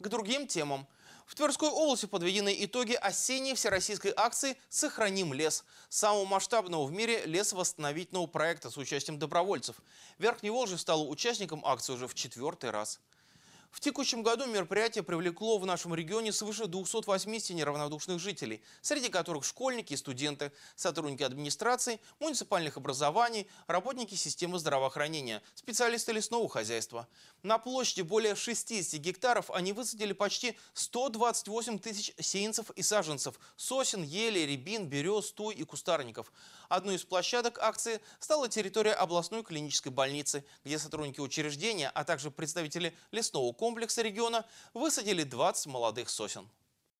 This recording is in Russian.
К другим темам. В Тверской области подведены итоги осенней всероссийской акции «Сохраним лес» самого масштабного в мире лесовосстановительного проекта с участием добровольцев. Верхний Волжье стал участником акции уже в четвертый раз. В текущем году мероприятие привлекло в нашем регионе свыше 280 неравнодушных жителей, среди которых школьники и студенты, сотрудники администрации, муниципальных образований, работники системы здравоохранения, специалисты лесного хозяйства. На площади более 60 гектаров они высадили почти 128 тысяч сеянцев и саженцев, сосен, ели, рябин, берез, туй и кустарников. Одной из площадок акции стала территория областной клинической больницы, где сотрудники учреждения, а также представители лесного комплекса региона высадили 20 молодых сосен.